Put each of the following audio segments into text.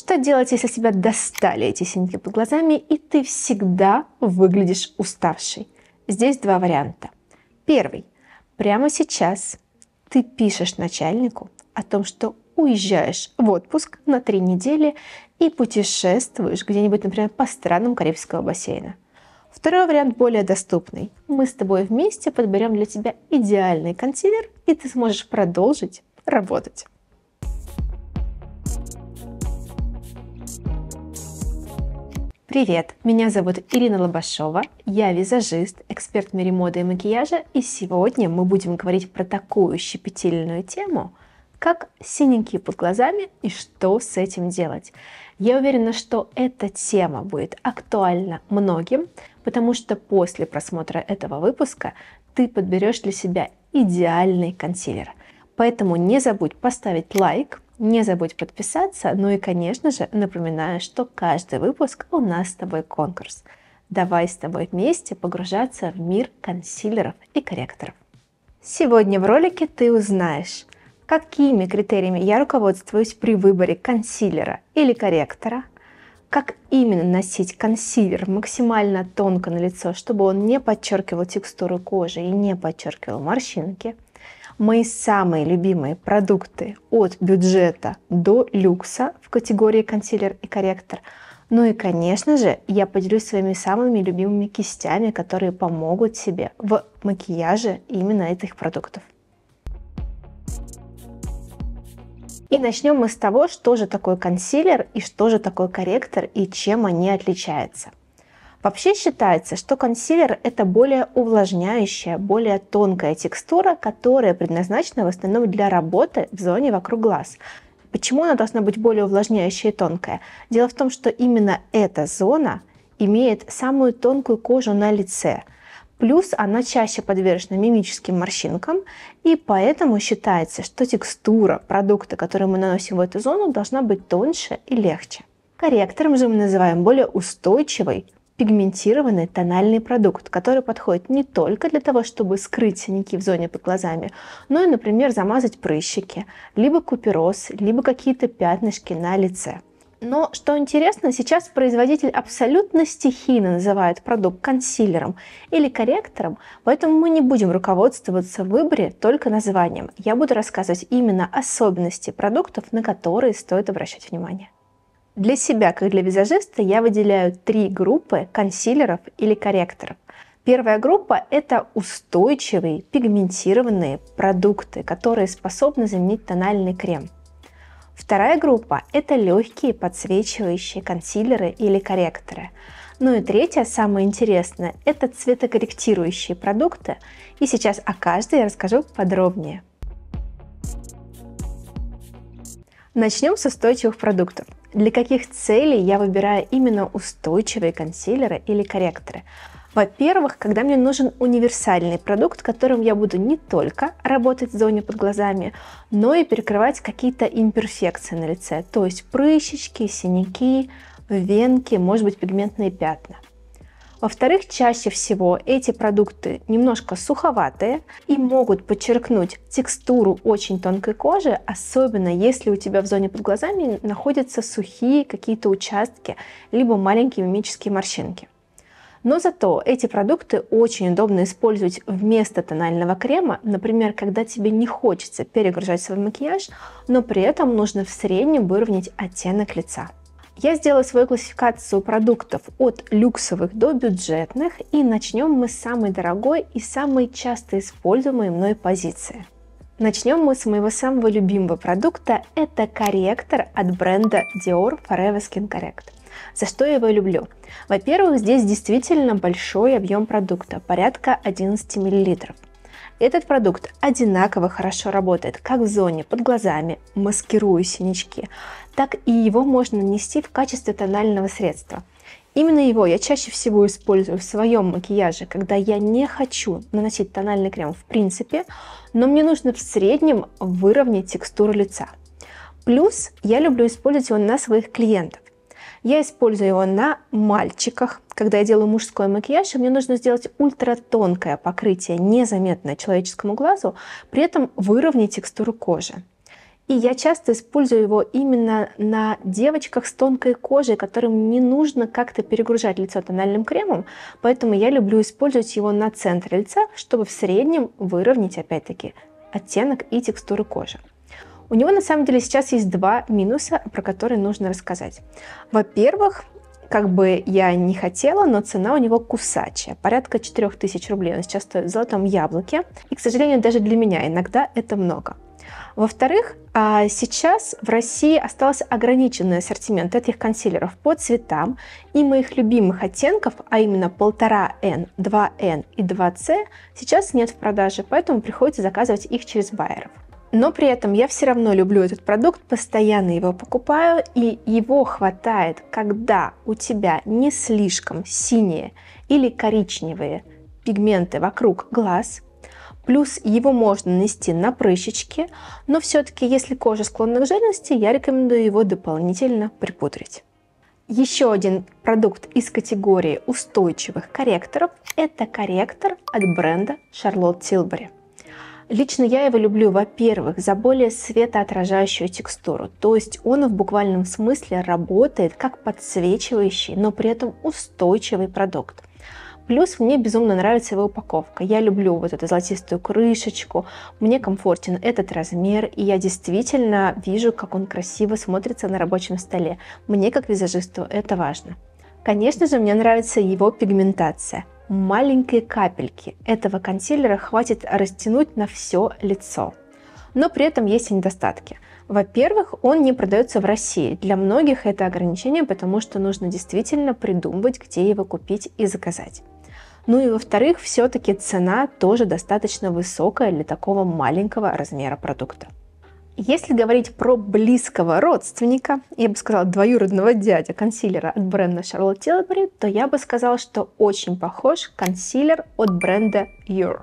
Что делать, если тебя достали эти синяки под глазами, и ты всегда выглядишь уставшей? Здесь два варианта. Первый. Прямо сейчас ты пишешь начальнику о том, что уезжаешь в отпуск на три недели и путешествуешь где-нибудь, например, по странам Карибского бассейна. Второй вариант более доступный. Мы с тобой вместе подберем для тебя идеальный консилер, и ты сможешь продолжить работать. Привет! Меня зовут Ирина Лобашова, я визажист, эксперт в мире моды и макияжа, и сегодня мы будем говорить про такую щепетильную тему, как синяки под глазами и что с этим делать. Я уверена, что эта тема будет актуальна многим, потому что после просмотра этого выпуска ты подберешь для себя идеальный консилер. Поэтому не забудь поставить лайк, не забудь подписаться, ну и, конечно же, напоминаю, что каждый выпуск у нас с тобой конкурс. Давай с тобой вместе погружаться в мир консилеров и корректоров. Сегодня в ролике ты узнаешь, какими критериями я руководствуюсь при выборе консилера или корректора, как именно носить консилер максимально тонко на лицо, чтобы он не подчеркивал текстуру кожи и не подчеркивал морщинки – Мои самые любимые продукты от бюджета до люкса в категории консилер и корректор. Ну и, конечно же, я поделюсь своими самыми любимыми кистями, которые помогут себе в макияже именно этих продуктов. И начнем мы с того, что же такое консилер и что же такое корректор и чем они отличаются. Вообще считается, что консилер – это более увлажняющая, более тонкая текстура, которая предназначена в основном для работы в зоне вокруг глаз. Почему она должна быть более увлажняющая и тонкая? Дело в том, что именно эта зона имеет самую тонкую кожу на лице. Плюс она чаще подвержена мимическим морщинкам, и поэтому считается, что текстура продукта, который мы наносим в эту зону, должна быть тоньше и легче. Корректором же мы называем более устойчивый, пигментированный тональный продукт, который подходит не только для того, чтобы скрыть синяки в зоне под глазами, но и, например, замазать прыщики, либо купероз, либо какие-то пятнышки на лице. Но что интересно, сейчас производитель абсолютно стихийно называет продукт консилером или корректором, поэтому мы не будем руководствоваться в выборе только названием. Я буду рассказывать именно особенности продуктов, на которые стоит обращать внимание. Для себя, как для визажиста, я выделяю три группы консилеров или корректоров. Первая группа – это устойчивые, пигментированные продукты, которые способны заменить тональный крем. Вторая группа – это легкие подсвечивающие консилеры или корректоры. Ну и третья, самое интересное, это цветокорректирующие продукты. И сейчас о каждой я расскажу подробнее. Начнем с устойчивых продуктов. Для каких целей я выбираю именно устойчивые консилеры или корректоры? Во-первых, когда мне нужен универсальный продукт, которым я буду не только работать в зоне под глазами, но и перекрывать какие-то имперфекции на лице, то есть прыщички, синяки, венки, может быть, пигментные пятна. Во-вторых, чаще всего эти продукты немножко суховатые и могут подчеркнуть текстуру очень тонкой кожи, особенно если у тебя в зоне под глазами находятся сухие какие-то участки, либо маленькие мимические морщинки. Но зато эти продукты очень удобно использовать вместо тонального крема, например, когда тебе не хочется перегружать свой макияж, но при этом нужно в среднем выровнять оттенок лица. Я сделала свою классификацию продуктов от люксовых до бюджетных, и начнем мы с самой дорогой и самой часто используемой мной позиции. Начнем мы с моего самого любимого продукта, это корректор от бренда Dior Forever Skin Correct. За что я его люблю? Во-первых, здесь действительно большой объем продукта, порядка 11 миллилитров. Этот продукт одинаково хорошо работает как в зоне под глазами, маскируя синячки, так и его можно нанести в качестве тонального средства. Именно его я чаще всего использую в своем макияже, когда я не хочу наносить тональный крем в принципе, но мне нужно в среднем выровнять текстуру лица. Плюс я люблю использовать его на своих клиентов. Я использую его на мальчиках. Когда я делаю мужской макияж, мне нужно сделать ультратонкое покрытие, незаметное человеческому глазу, при этом выровнять текстуру кожи. И я часто использую его именно на девочках с тонкой кожей, которым не нужно как-то перегружать лицо тональным кремом, поэтому я люблю использовать его на центре лица, чтобы в среднем выровнять опять-таки оттенок и текстуру кожи. У него на самом деле сейчас есть два минуса, про которые нужно рассказать. Во-первых, как бы я не хотела, но цена у него кусачая, порядка 4000 рублей. Он сейчас стоит в золотом яблоке. И, к сожалению, даже для меня иногда это много. Во-вторых, а, сейчас в России остался ограниченный ассортимент этих консилеров по цветам и моих любимых оттенков, а именно 1,5N, 2N и 2C, сейчас нет в продаже, поэтому приходится заказывать их через байеров. Но при этом я все равно люблю этот продукт, постоянно его покупаю, и его хватает, когда у тебя не слишком синие или коричневые пигменты вокруг глаз, Плюс его можно нанести на прыщички, но все-таки, если кожа склонна к жирности, я рекомендую его дополнительно припудрить. Еще один продукт из категории устойчивых корректоров – это корректор от бренда Charlotte Tilbury. Лично я его люблю, во-первых, за более светоотражающую текстуру, то есть он в буквальном смысле работает как подсвечивающий, но при этом устойчивый продукт. Плюс мне безумно нравится его упаковка. Я люблю вот эту золотистую крышечку. Мне комфортен этот размер, и я действительно вижу, как он красиво смотрится на рабочем столе. Мне, как визажисту, это важно. Конечно же, мне нравится его пигментация. Маленькие капельки этого консилера хватит растянуть на все лицо. Но при этом есть и недостатки. Во-первых, он не продается в России. Для многих это ограничение, потому что нужно действительно придумывать, где его купить и заказать. Ну и во-вторых, все-таки цена тоже достаточно высокая для такого маленького размера продукта. Если говорить про близкого родственника, я бы сказала двоюродного дядя консилера от бренда Charlotte Tilbury, то я бы сказала, что очень похож консилер от бренда Your.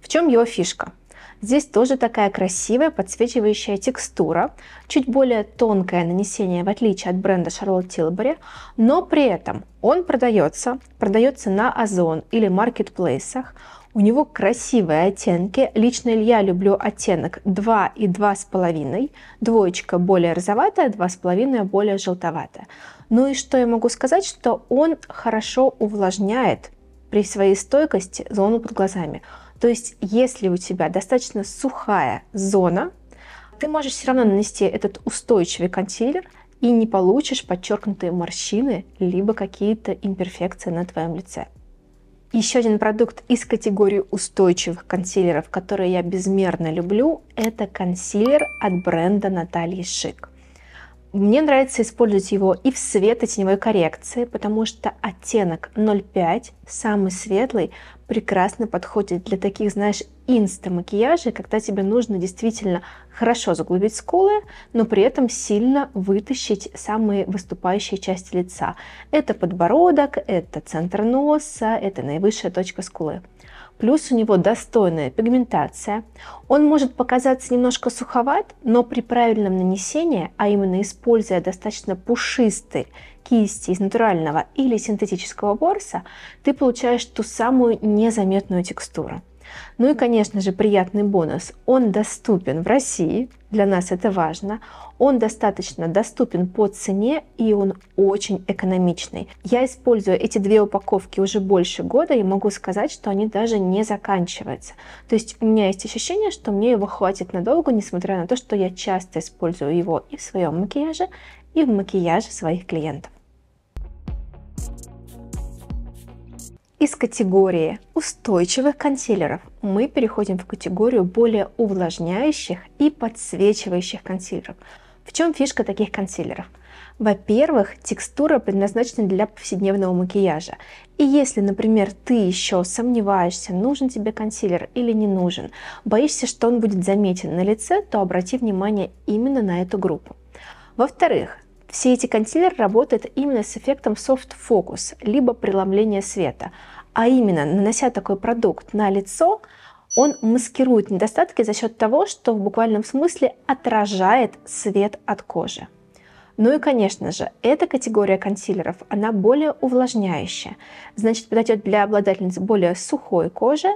В чем его фишка? Здесь тоже такая красивая подсвечивающая текстура, чуть более тонкое нанесение в отличие от бренда Charlotte Tilbury, но при этом он продается, продается на Озон или маркетплейсах, у него красивые оттенки. Лично я люблю оттенок 2 и 2,5. Двоечка более розоватая, 2,5 более желтоватая. Ну и что я могу сказать, что он хорошо увлажняет при своей стойкости зону под глазами. То есть, если у тебя достаточно сухая зона, ты можешь все равно нанести этот устойчивый консилер и не получишь подчеркнутые морщины, либо какие-то имперфекции на твоем лице. Еще один продукт из категории устойчивых консилеров, который я безмерно люблю, это консилер от бренда Натальи Шик. Мне нравится использовать его и в светотеневой коррекции, потому что оттенок 0,5, самый светлый, прекрасно подходит для таких, знаешь, инста-макияже, когда тебе нужно действительно хорошо заглубить скулы, но при этом сильно вытащить самые выступающие части лица. Это подбородок, это центр носа, это наивысшая точка скулы. Плюс у него достойная пигментация. Он может показаться немножко суховат, но при правильном нанесении, а именно используя достаточно пушистый кисти из натурального или синтетического борса, ты получаешь ту самую незаметную текстуру. Ну и, конечно же, приятный бонус. Он доступен в России, для нас это важно. Он достаточно доступен по цене и он очень экономичный. Я использую эти две упаковки уже больше года и могу сказать, что они даже не заканчиваются. То есть у меня есть ощущение, что мне его хватит надолго, несмотря на то, что я часто использую его и в своем макияже, и в макияже своих клиентов. Из категории устойчивых консилеров мы переходим в категорию более увлажняющих и подсвечивающих консилеров. В чем фишка таких консилеров? Во-первых, текстура предназначена для повседневного макияжа. И если, например, ты еще сомневаешься, нужен тебе консилер или не нужен, боишься, что он будет заметен на лице, то обрати внимание именно на эту группу. Во-вторых, все эти консилеры работают именно с эффектом soft focus, либо преломления света. А именно, нанося такой продукт на лицо, он маскирует недостатки за счет того, что в буквальном смысле отражает свет от кожи. Ну и, конечно же, эта категория консилеров, она более увлажняющая, значит, подойдет для обладательниц более сухой кожи,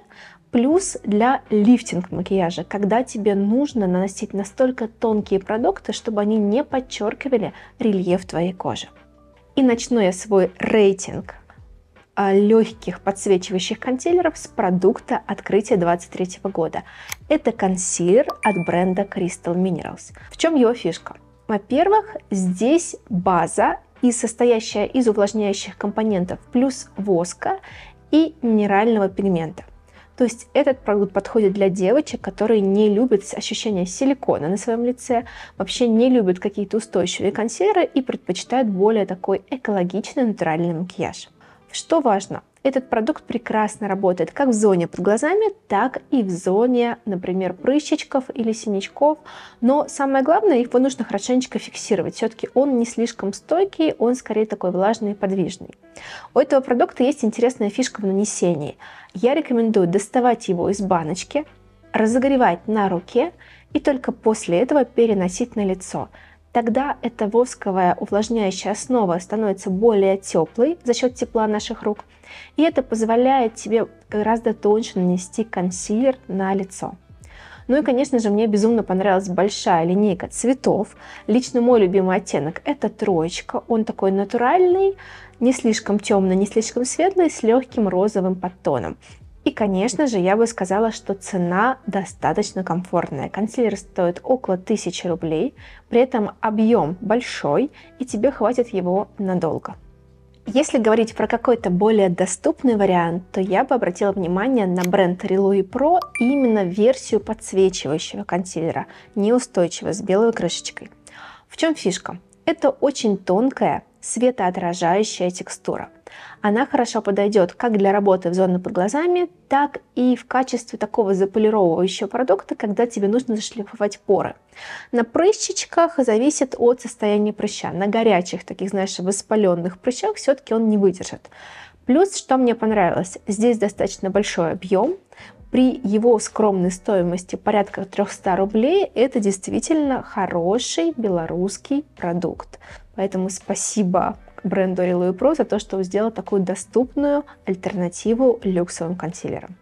Плюс для лифтинг-макияжа, когда тебе нужно наносить настолько тонкие продукты, чтобы они не подчеркивали рельеф твоей кожи. И начну я свой рейтинг а, легких подсвечивающих консилеров с продукта открытия 23 года. Это консилер от бренда Crystal Minerals. В чем его фишка? Во-первых, здесь база и состоящая из увлажняющих компонентов плюс воска и минерального пигмента. То есть этот продукт подходит для девочек, которые не любят ощущение силикона на своем лице, вообще не любят какие-то устойчивые консилеры и предпочитают более такой экологичный натуральный макияж. Что важно? Этот продукт прекрасно работает как в зоне под глазами, так и в зоне, например, прыщечков или синячков. Но самое главное, его нужно хорошенечко фиксировать. Все-таки он не слишком стойкий, он скорее такой влажный и подвижный. У этого продукта есть интересная фишка в нанесении. Я рекомендую доставать его из баночки, разогревать на руке и только после этого переносить на лицо. Тогда эта восковая увлажняющая основа становится более теплой за счет тепла наших рук. И это позволяет тебе гораздо тоньше нанести консилер на лицо. Ну и, конечно же, мне безумно понравилась большая линейка цветов. Лично мой любимый оттенок – это троечка. Он такой натуральный, не слишком темный, не слишком светлый, с легким розовым подтоном. И, конечно же, я бы сказала, что цена достаточно комфортная. Консилер стоит около 1000 рублей, при этом объем большой, и тебе хватит его надолго. Если говорить про какой-то более доступный вариант, то я бы обратила внимание на бренд Relui Pro и именно версию подсвечивающего консилера, неустойчивого, с белой крышечкой. В чем фишка? Это очень тонкая, светоотражающая текстура. Она хорошо подойдет как для работы в зоне под глазами, так и в качестве такого заполировывающего продукта, когда тебе нужно зашлифовать поры. На прыщичках зависит от состояния прыща. На горячих, таких, знаешь, воспаленных прыщах все-таки он не выдержит. Плюс, что мне понравилось, здесь достаточно большой объем, при его скромной стоимости порядка 300 рублей это действительно хороший белорусский продукт. Поэтому спасибо бренду Relo Pro за то, что сделал такую доступную альтернативу люксовым консилерам.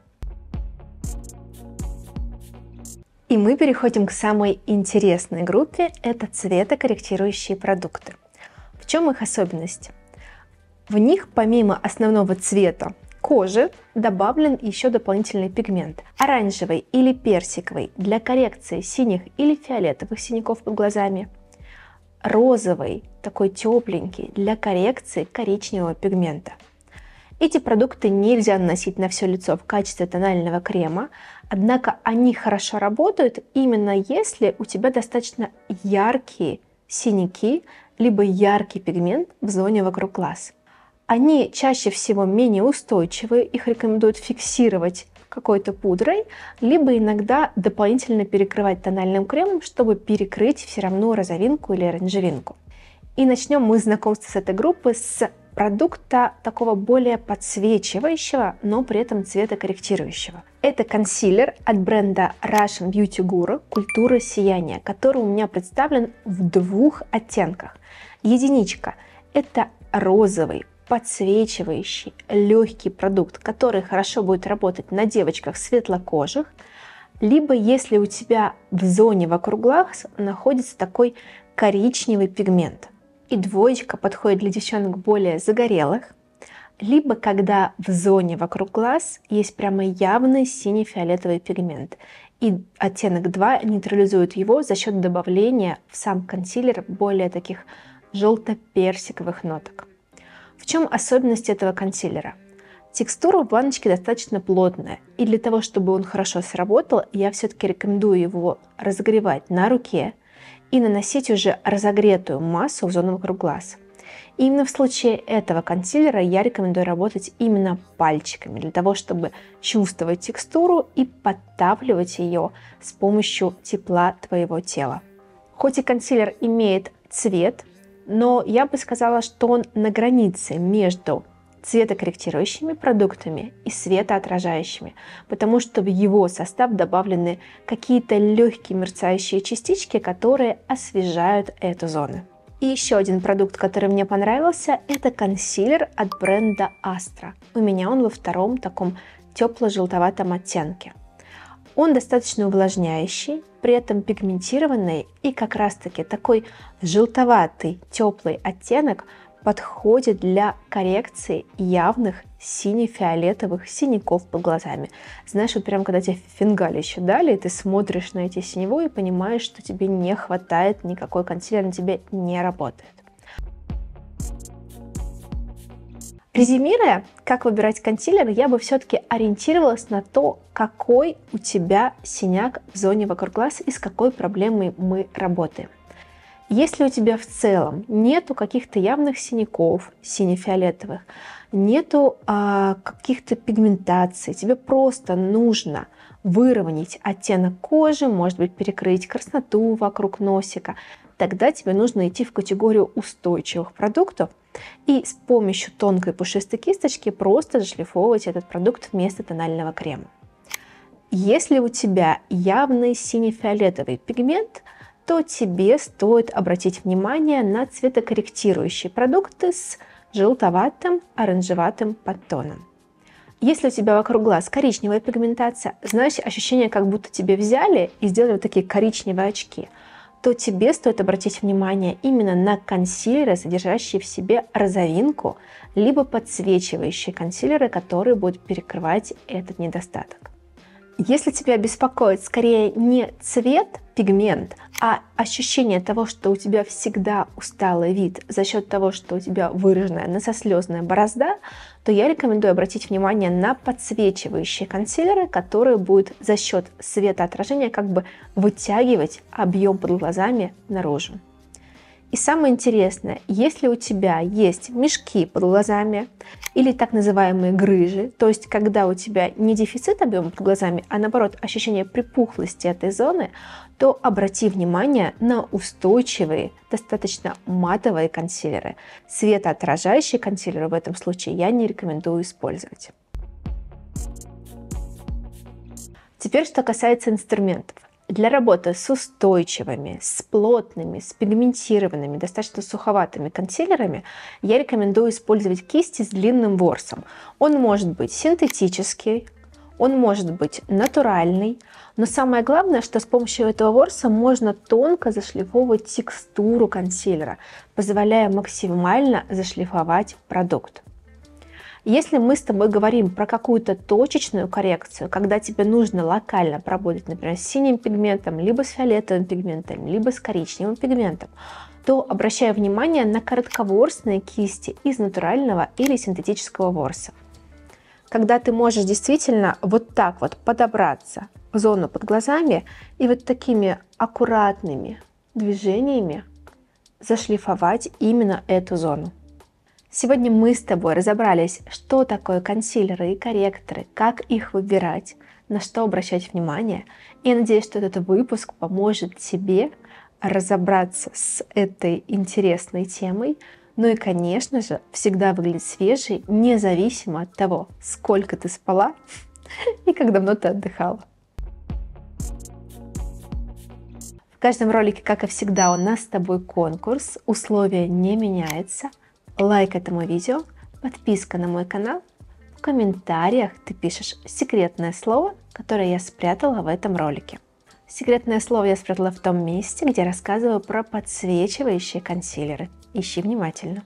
И мы переходим к самой интересной группе – это цветокорректирующие продукты. В чем их особенность? В них помимо основного цвета кожи добавлен еще дополнительный пигмент – оранжевый или персиковый для коррекции синих или фиолетовых синяков под глазами – розовый, такой тепленький, для коррекции коричневого пигмента. Эти продукты нельзя наносить на все лицо в качестве тонального крема, однако они хорошо работают именно если у тебя достаточно яркие синяки, либо яркий пигмент в зоне вокруг глаз. Они чаще всего менее устойчивы, их рекомендуют фиксировать какой-то пудрой, либо иногда дополнительно перекрывать тональным кремом, чтобы перекрыть все равно розовинку или оранжевинку. И начнем мы знакомство с этой группы с продукта такого более подсвечивающего, но при этом цветокорректирующего. Это консилер от бренда Russian Beauty Guru «Культура сияния», который у меня представлен в двух оттенках. Единичка – это розовый, подсвечивающий, легкий продукт, который хорошо будет работать на девочках светлокожих, либо если у тебя в зоне вокруг глаз находится такой коричневый пигмент. И двоечка подходит для девчонок более загорелых, либо когда в зоне вокруг глаз есть прямо явный синий-фиолетовый пигмент, и оттенок 2 нейтрализует его за счет добавления в сам консилер более таких желто-персиковых ноток. В чем особенность этого консилера? Текстура в баночке достаточно плотная, и для того, чтобы он хорошо сработал, я все-таки рекомендую его разогревать на руке и наносить уже разогретую массу в зону вокруг глаз. И именно в случае этого консилера я рекомендую работать именно пальчиками, для того, чтобы чувствовать текстуру и подтапливать ее с помощью тепла твоего тела. Хоть и консилер имеет цвет, но я бы сказала, что он на границе между цветокорректирующими продуктами и светоотражающими, потому что в его состав добавлены какие-то легкие мерцающие частички, которые освежают эту зону. И еще один продукт, который мне понравился, это консилер от бренда Astra. У меня он во втором таком тепло-желтоватом оттенке. Он достаточно увлажняющий, при этом пигментированный и как раз таки такой желтоватый, теплый оттенок подходит для коррекции явных сине-фиолетовых синяков под глазами. Знаешь, вот прям когда тебе фингаль еще дали, ты смотришь на эти синевые и понимаешь, что тебе не хватает никакой консилер, на тебе не работает. Резюмируя, как выбирать консилер, я бы все-таки ориентировалась на то, какой у тебя синяк в зоне вокруг глаз и с какой проблемой мы работаем. Если у тебя в целом нету каких-то явных синяков сине-фиолетовых, нету а, каких-то пигментаций, тебе просто нужно выровнять оттенок кожи, может быть перекрыть красноту вокруг носика, тогда тебе нужно идти в категорию устойчивых продуктов – и с помощью тонкой пушистой кисточки просто зашлифовывать этот продукт вместо тонального крема. Если у тебя явный сине-фиолетовый пигмент, то тебе стоит обратить внимание на цветокорректирующие продукты с желтоватым, оранжеватым подтоном. Если у тебя вокруг глаз коричневая пигментация, знаешь, ощущение, как будто тебе взяли и сделали вот такие коричневые очки – то тебе стоит обратить внимание именно на консилеры, содержащие в себе розовинку, либо подсвечивающие консилеры, которые будут перекрывать этот недостаток. Если тебя беспокоит скорее не цвет, пигмент, а ощущение того, что у тебя всегда усталый вид за счет того, что у тебя выраженная носослезная борозда, то я рекомендую обратить внимание на подсвечивающие консилеры, которые будут за счет светоотражения как бы вытягивать объем под глазами наружу. И самое интересное, если у тебя есть мешки под глазами или так называемые грыжи, то есть когда у тебя не дефицит объема под глазами, а наоборот ощущение припухлости этой зоны, то обрати внимание на устойчивые, достаточно матовые консилеры. Светоотражающие консилеры в этом случае я не рекомендую использовать. Теперь, что касается инструментов для работы с устойчивыми, с плотными, с пигментированными, достаточно суховатыми консилерами я рекомендую использовать кисти с длинным ворсом. Он может быть синтетический, он может быть натуральный, но самое главное, что с помощью этого ворса можно тонко зашлифовывать текстуру консилера, позволяя максимально зашлифовать продукт. Если мы с тобой говорим про какую-то точечную коррекцию, когда тебе нужно локально поработать, например, с синим пигментом, либо с фиолетовым пигментом, либо с коричневым пигментом, то обращаю внимание на коротковорсные кисти из натурального или синтетического ворса. Когда ты можешь действительно вот так вот подобраться в зону под глазами и вот такими аккуратными движениями зашлифовать именно эту зону. Сегодня мы с тобой разобрались, что такое консилеры и корректоры, как их выбирать, на что обращать внимание. И я надеюсь, что этот выпуск поможет тебе разобраться с этой интересной темой. Ну и, конечно же, всегда выглядеть свежей, независимо от того, сколько ты спала и как давно ты отдыхала. В каждом ролике, как и всегда, у нас с тобой конкурс. Условия не меняются – лайк этому видео, подписка на мой канал. В комментариях ты пишешь секретное слово, которое я спрятала в этом ролике. Секретное слово я спрятала в том месте, где рассказываю про подсвечивающие консилеры. Ищи внимательно.